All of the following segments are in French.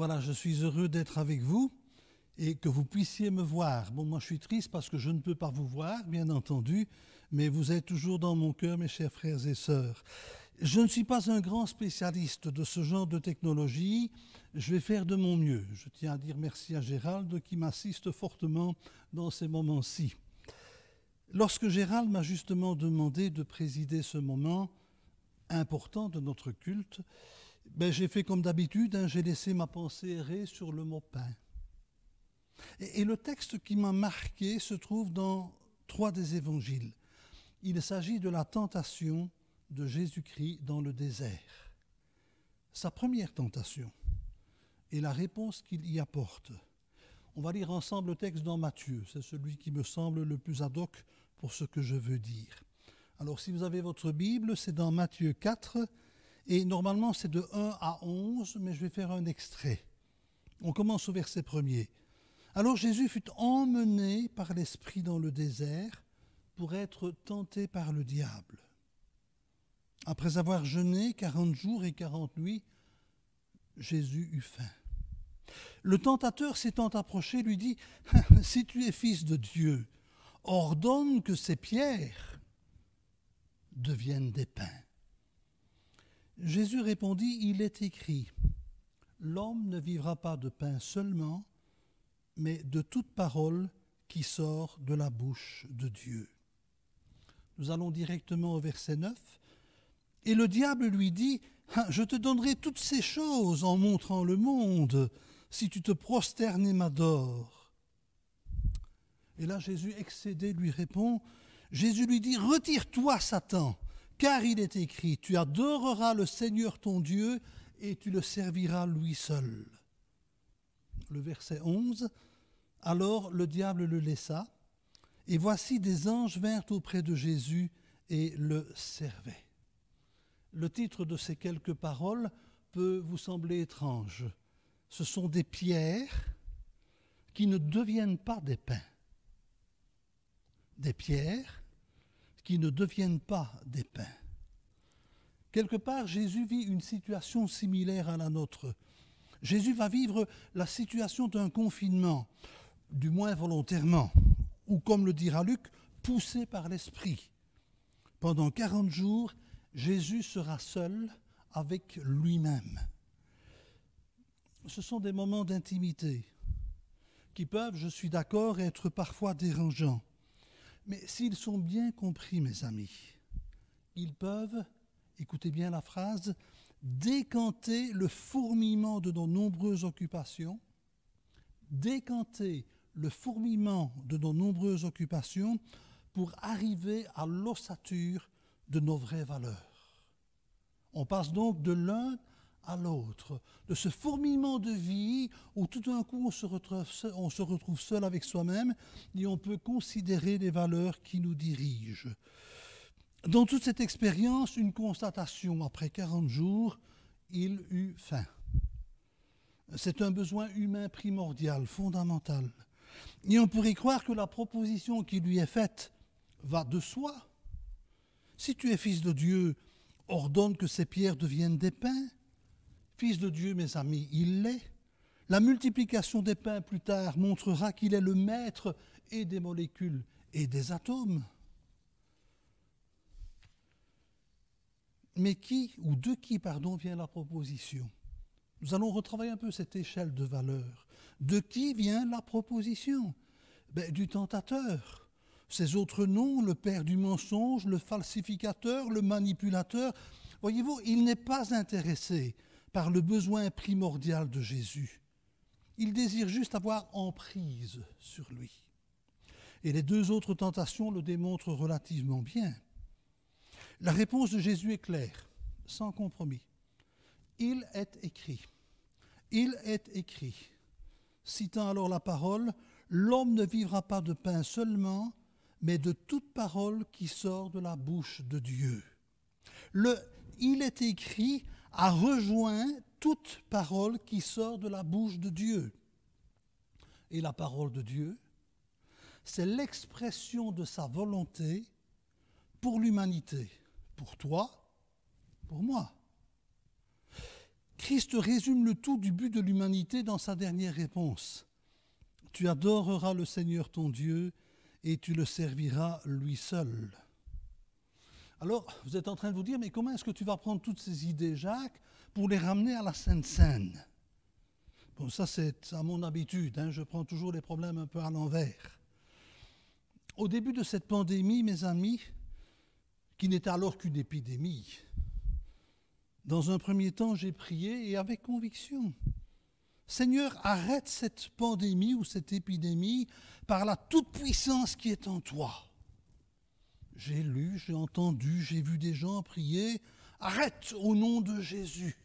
voilà, je suis heureux d'être avec vous et que vous puissiez me voir. Bon, moi je suis triste parce que je ne peux pas vous voir, bien entendu, mais vous êtes toujours dans mon cœur, mes chers frères et sœurs. Je ne suis pas un grand spécialiste de ce genre de technologie, je vais faire de mon mieux. Je tiens à dire merci à Gérald qui m'assiste fortement dans ces moments-ci. Lorsque Gérald m'a justement demandé de présider ce moment important de notre culte, ben, j'ai fait comme d'habitude, hein, j'ai laissé ma pensée errer sur le mot pain. Et, le texte qui m'a marqué se trouve dans trois des évangiles. Il s'agit de la tentation de Jésus-Christ dans le désert. Sa première tentation et la réponse qu'il y apporte. On va lire ensemble le texte dans Matthieu. C'est celui qui me semble le plus ad hoc pour ce que je veux dire. Alors si vous avez votre Bible, c'est dans Matthieu 4, et normalement, c'est de 1 à 11, mais je vais faire un extrait. On commence au verset premier. Alors Jésus fut emmené par l'Esprit dans le désert pour être tenté par le diable. Après avoir jeûné quarante jours et quarante nuits, Jésus eut faim. Le tentateur s'étant approché lui dit, Si tu es fils de Dieu, ordonne que ces pierres deviennent des pains. Jésus répondit, Il est écrit, L'homme ne vivra pas de pain seulement, mais de toute parole qui sort de la bouche de Dieu. Nous allons directement au verset 9. Et le diable lui dit, ah, Je te donnerai toutes ces choses en montrant le monde, si tu te prosternes et m'adores. Et là Jésus, excédé, lui répond, Jésus lui dit, Retire-toi, Satan car il est écrit, tu adoreras le Seigneur ton Dieu et tu le serviras lui seul. Le verset 11, alors le diable le laissa, et voici des anges vinrent auprès de Jésus et le servaient. Le titre de ces quelques paroles peut vous sembler étrange. Ce sont des pierres qui ne deviennent pas des pains. Des pierres qui ne deviennent pas des pains. Quelque part, Jésus vit une situation similaire à la nôtre. Jésus va vivre la situation d'un confinement, du moins volontairement, ou comme le dira Luc, poussé par l'Esprit. Pendant 40 jours, Jésus sera seul avec lui-même. Ce sont des moments d'intimité qui peuvent, je suis d'accord, être parfois dérangeants. Mais s'ils sont bien compris, mes amis, ils peuvent, écoutez bien la phrase, décanter le fourmillement de nos nombreuses occupations, décanter le fourmillement de nos nombreuses occupations pour arriver à l'ossature de nos vraies valeurs. On passe donc de l'un à l'autre, de ce fourmillement de vie où tout d'un coup on se, retrouve seul, on se retrouve seul avec soi-même et on peut considérer les valeurs qui nous dirigent. Dans toute cette expérience, une constatation, après 40 jours, il eut faim. C'est un besoin humain primordial, fondamental. Et on pourrait croire que la proposition qui lui est faite va de soi. Si tu es fils de Dieu, ordonne que ces pierres deviennent des pains. Fils de Dieu, mes amis, il l'est. La multiplication des pains plus tard montrera qu'il est le maître et des molécules et des atomes. Mais qui ou de qui, pardon, vient la proposition Nous allons retravailler un peu cette échelle de valeurs. De qui vient la proposition ben, Du tentateur. Ces autres noms, le père du mensonge, le falsificateur, le manipulateur, voyez-vous, il n'est pas intéressé par le besoin primordial de Jésus. Il désire juste avoir emprise sur lui. Et les deux autres tentations le démontrent relativement bien. La réponse de Jésus est claire, sans compromis. Il est écrit. Il est écrit. Citant alors la parole, l'homme ne vivra pas de pain seulement, mais de toute parole qui sort de la bouche de Dieu. Le il est écrit a rejoint toute parole qui sort de la bouche de Dieu. Et la parole de Dieu, c'est l'expression de sa volonté pour l'humanité, pour toi, pour moi. Christ résume le tout du but de l'humanité dans sa dernière réponse. Tu adoreras le Seigneur ton Dieu et tu le serviras lui seul. Alors, vous êtes en train de vous dire, mais comment est-ce que tu vas prendre toutes ces idées, Jacques, pour les ramener à la Sainte Seine Bon, ça, c'est à mon habitude. Hein. je prends toujours les problèmes un peu à l'envers. Au début de cette pandémie, mes amis, qui n'était alors qu'une épidémie, dans un premier temps, j'ai prié et avec conviction. Seigneur, arrête cette pandémie ou cette épidémie par la toute-puissance qui est en toi. J'ai lu, j'ai entendu, j'ai vu des gens prier, arrête au nom de Jésus.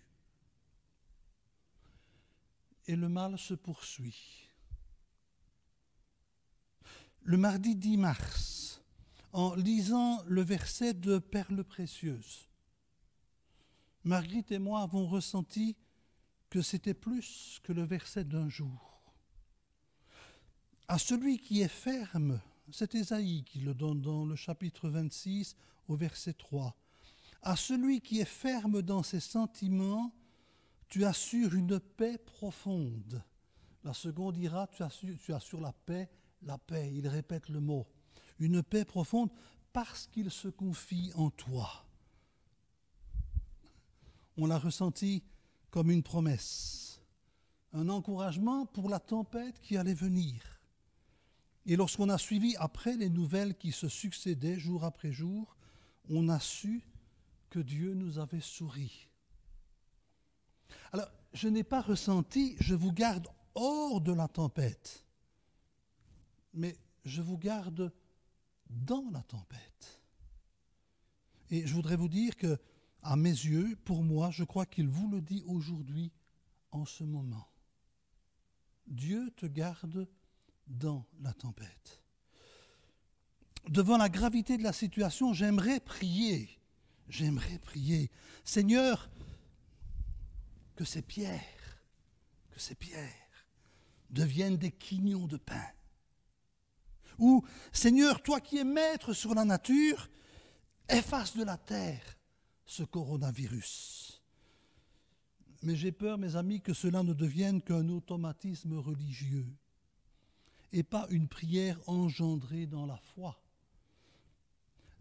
Et le mal se poursuit. Le mardi 10 mars, en lisant le verset de Perles précieuses, Marguerite et moi avons ressenti que c'était plus que le verset d'un jour. À celui qui est ferme, c'est Ésaïe qui le donne dans le chapitre 26 au verset 3. À celui qui est ferme dans ses sentiments, tu assures une paix profonde. La seconde ira, tu assures, tu assures la paix, la paix. Il répète le mot. Une paix profonde parce qu'il se confie en toi. On l'a ressenti comme une promesse, un encouragement pour la tempête qui allait venir et lorsqu'on a suivi après les nouvelles qui se succédaient jour après jour, on a su que Dieu nous avait souri. Alors, je n'ai pas ressenti, je vous garde hors de la tempête, mais je vous garde dans la tempête. Et je voudrais vous dire que, à mes yeux, pour moi, je crois qu'il vous le dit aujourd'hui, en ce moment. Dieu te garde dans la tempête. Devant la gravité de la situation, j'aimerais prier, j'aimerais prier, Seigneur, que ces pierres, que ces pierres deviennent des quignons de pain. Ou, Seigneur, toi qui es maître sur la nature, efface de la terre ce coronavirus. Mais j'ai peur, mes amis, que cela ne devienne qu'un automatisme religieux et pas une prière engendrée dans la foi.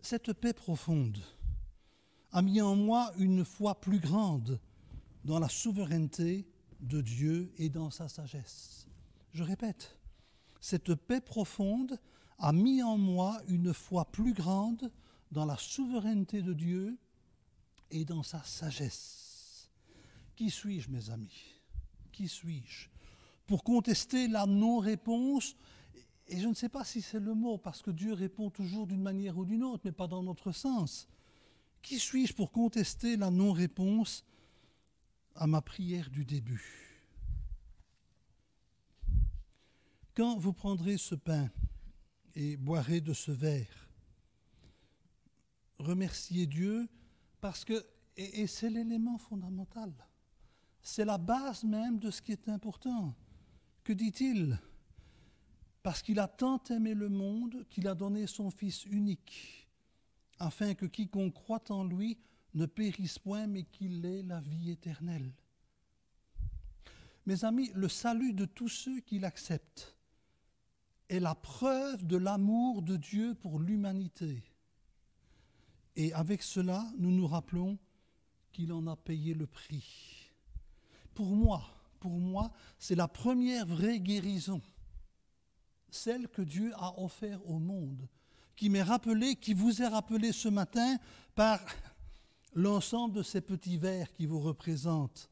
Cette paix profonde a mis en moi une foi plus grande dans la souveraineté de Dieu et dans sa sagesse. Je répète, cette paix profonde a mis en moi une foi plus grande dans la souveraineté de Dieu et dans sa sagesse. Qui suis-je, mes amis Qui suis-je pour contester la non-réponse. Et je ne sais pas si c'est le mot, parce que Dieu répond toujours d'une manière ou d'une autre, mais pas dans notre sens. Qui suis-je pour contester la non-réponse à ma prière du début Quand vous prendrez ce pain et boirez de ce verre, remerciez Dieu parce que, et, c'est l'élément fondamental, c'est la base même de ce qui est important. Que dit-il Parce qu'il a tant aimé le monde qu'il a donné son Fils unique, afin que quiconque croit en lui ne périsse point, mais qu'il ait la vie éternelle. Mes amis, le salut de tous ceux qui l'acceptent est la preuve de l'amour de Dieu pour l'humanité. Et avec cela, nous nous rappelons qu'il en a payé le prix. Pour moi, pour moi, c'est la première vraie guérison, celle que Dieu a offerte au monde, qui m'est rappelée, qui vous est rappelée ce matin par l'ensemble de ces petits vers qui vous représentent.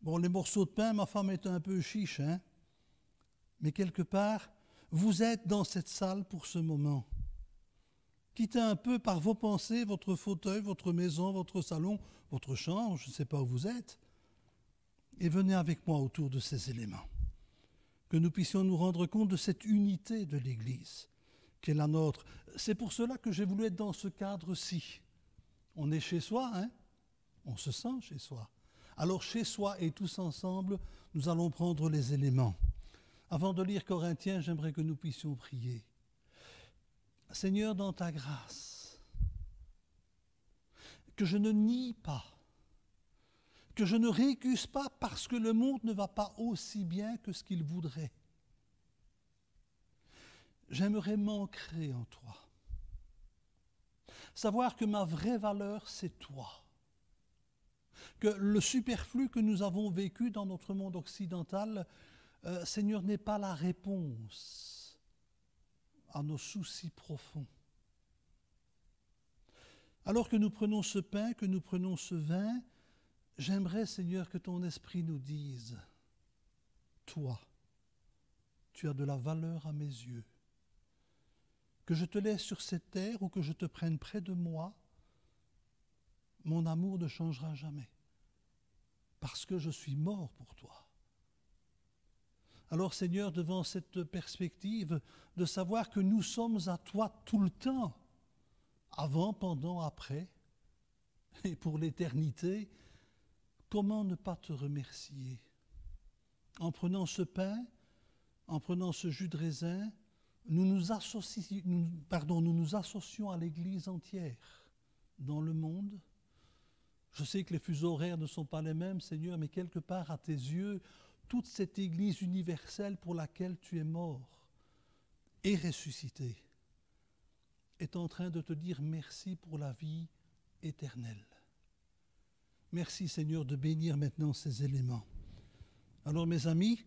Bon, les morceaux de pain, ma femme est un peu chiche, hein, mais quelque part, vous êtes dans cette salle pour ce moment. Quittez un peu par vos pensées votre fauteuil, votre maison, votre salon, votre chambre, je ne sais pas où vous êtes et venez avec moi autour de ces éléments. Que nous puissions nous rendre compte de cette unité de l'Église qui est la nôtre. C'est pour cela que j'ai voulu être dans ce cadre-ci. On est chez soi, hein On se sent chez soi. Alors chez soi et tous ensemble, nous allons prendre les éléments. Avant de lire Corinthiens, j'aimerais que nous puissions prier. Seigneur, dans ta grâce, que je ne nie pas que je ne récuse pas parce que le monde ne va pas aussi bien que ce qu'il voudrait. J'aimerais manquer en toi. Savoir que ma vraie valeur, c'est toi. Que le superflu que nous avons vécu dans notre monde occidental, euh, Seigneur, n'est pas la réponse à nos soucis profonds. Alors que nous prenons ce pain, que nous prenons ce vin, J'aimerais, Seigneur, que ton esprit nous dise, toi, tu as de la valeur à mes yeux. Que je te laisse sur cette terre ou que je te prenne près de moi, mon amour ne changera jamais, parce que je suis mort pour toi. Alors Seigneur, devant cette perspective de savoir que nous sommes à toi tout le temps, avant, pendant, après, et pour l'éternité, comment ne pas te remercier En prenant ce pain, en prenant ce jus de raisin, nous nous, associons, pardon, nous nous associons à l'Église entière dans le monde. Je sais que les fuseaux horaires ne sont pas les mêmes, Seigneur, mais quelque part à tes yeux, toute cette Église universelle pour laquelle tu es mort et ressuscité est en train de te dire merci pour la vie éternelle. Merci Seigneur de bénir maintenant ces éléments. Alors mes amis,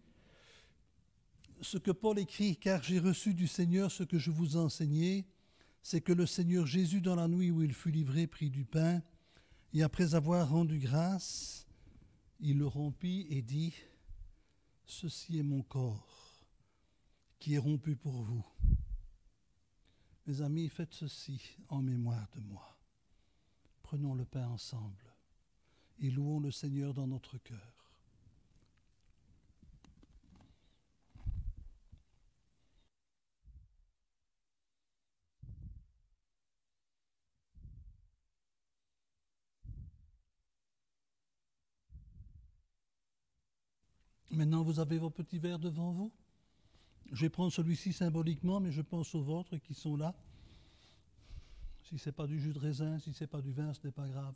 ce que Paul écrit, car j'ai reçu du Seigneur ce que je vous enseigné, c'est que le Seigneur Jésus, dans la nuit où il fut livré, prit du pain, et après avoir rendu grâce, il le rompit et dit, Ceci est mon corps, qui est rompu pour vous. Mes amis, faites ceci en mémoire de moi. Prenons le pain ensemble et louons le Seigneur dans notre cœur. Maintenant, vous avez vos petits verres devant vous. Je vais prendre celui-ci symboliquement, mais je pense aux vôtres qui sont là. Si ce n'est pas du jus de raisin, si ce n'est pas du vin, ce n'est pas grave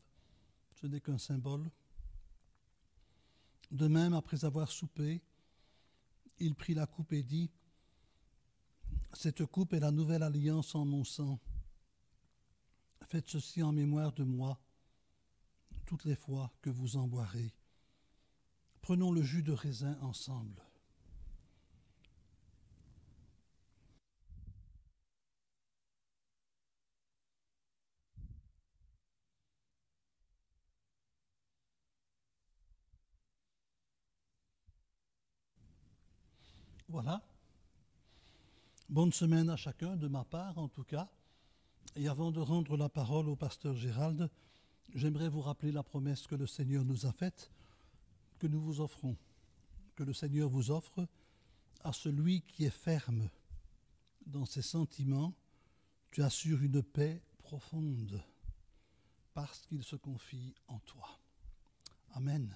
ce n'est qu'un symbole. De même, après avoir soupé, il prit la coupe et dit, Cette coupe est la nouvelle alliance en mon sang. Faites ceci en mémoire de moi toutes les fois que vous en boirez. Prenons le jus de raisin ensemble. Voilà. Bonne semaine à chacun, de ma part en tout cas. Et avant de rendre la parole au pasteur Gérald, j'aimerais vous rappeler la promesse que le Seigneur nous a faite, que nous vous offrons, que le Seigneur vous offre à celui qui est ferme dans ses sentiments, tu assures une paix profonde parce qu'il se confie en toi. Amen.